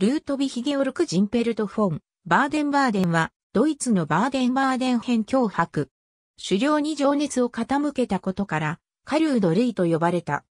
ルートヴィヒゲオルク・ジンペルト・フォン、バーデン・バーデンは、ドイツのバーデン・バーデン編脅迫。狩猟に情熱を傾けたことから、カリュード・ルイと呼ばれた。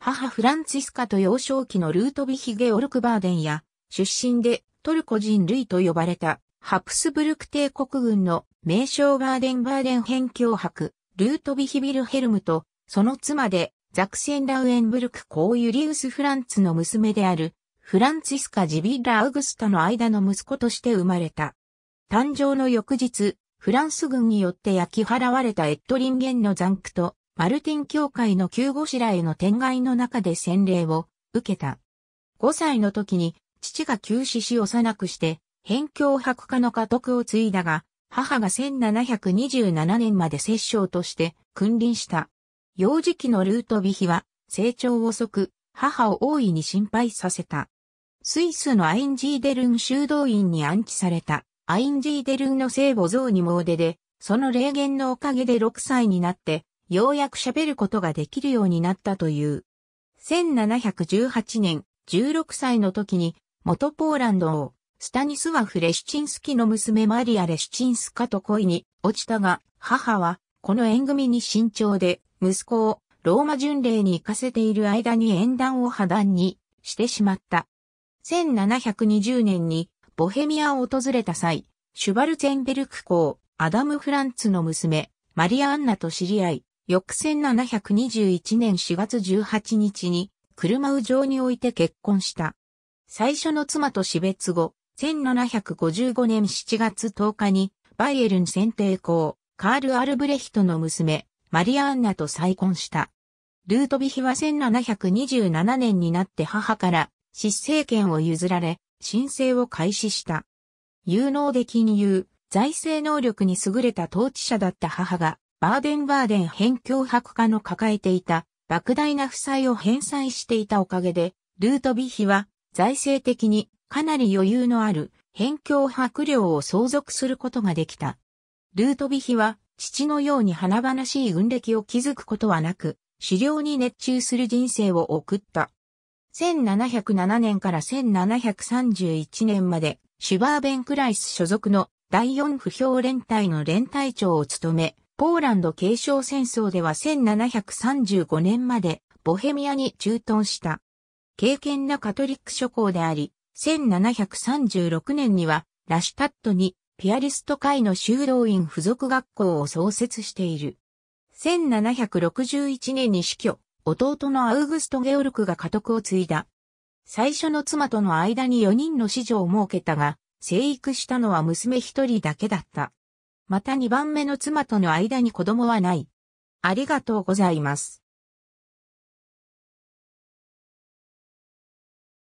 母フランツィスカと幼少期のルートヴィヒゲオルク・バーデンや、出身でトルコ人ルイと呼ばれた、ハプスブルク帝国軍の名称バーデン・バーデン編脅迫、ルートヴィヒビルヘルムと、その妻で、ザクセン・ラウエンブルクコー・ユリウス・フランツの娘である、フランツィスカ・ジビッラ・アウグスタの間の息子として生まれた。誕生の翌日、フランス軍によって焼き払われたエットリンゲンの残躯と、マルティン教会の旧シラへの天外の中で洗礼を受けた。5歳の時に、父が急死し幼くして、辺境博家の家督を継いだが、母が1727年まで摂政として君臨した。幼児期のルートビヒは、成長遅く、母を大いに心配させた。スイスのアインジーデルン修道院に安置された、アインジーデルンの聖母像に詣でで、その霊言のおかげで6歳になって、ようやく喋ることができるようになったという。1718年、16歳の時に、元ポーランド王、スタニスワフ・レシチンスキの娘マリア・レシチンスカと恋に落ちたが、母は、この縁組に慎重で、息子をローマ巡礼に行かせている間に縁談を破談にしてしまった。1720年にボヘミアを訪れた際、シュバルツェンベルク公、アダム・フランツの娘、マリア・アンナと知り合い、翌1721年4月18日に、車を上に置いて結婚した。最初の妻と死別後、1755年7月10日に、バイエルン選定公、カール・アルブレヒトの娘、マリア・アンナと再婚した。ルートビヒは1727年になって母から、執政権を譲られ、申請を開始した。有能で金融、財政能力に優れた統治者だった母が、バーデンバーデン辺境博家の抱えていた、莫大な負債を返済していたおかげで、ルートビヒは、財政的にかなり余裕のある、辺境博領を相続することができた。ルートビヒは、父のように華々しい運歴を築くことはなく、狩猟に熱中する人生を送った。1707年から1731年まで、シュバーベンクライス所属の第四不評連隊の連隊長を務め、ポーランド継承戦争では1735年までボヘミアに駐屯した。敬虔なカトリック諸侯であり、1736年にはラシュタットにピアリスト会の修道院附属学校を創設している。1761年に死去、弟のアウグスト・ゲオルクが家督を継いだ。最初の妻との間に4人の子女を設けたが、生育したのは娘一人だけだった。また2番目の妻との間に子供はない。ありがとうございます。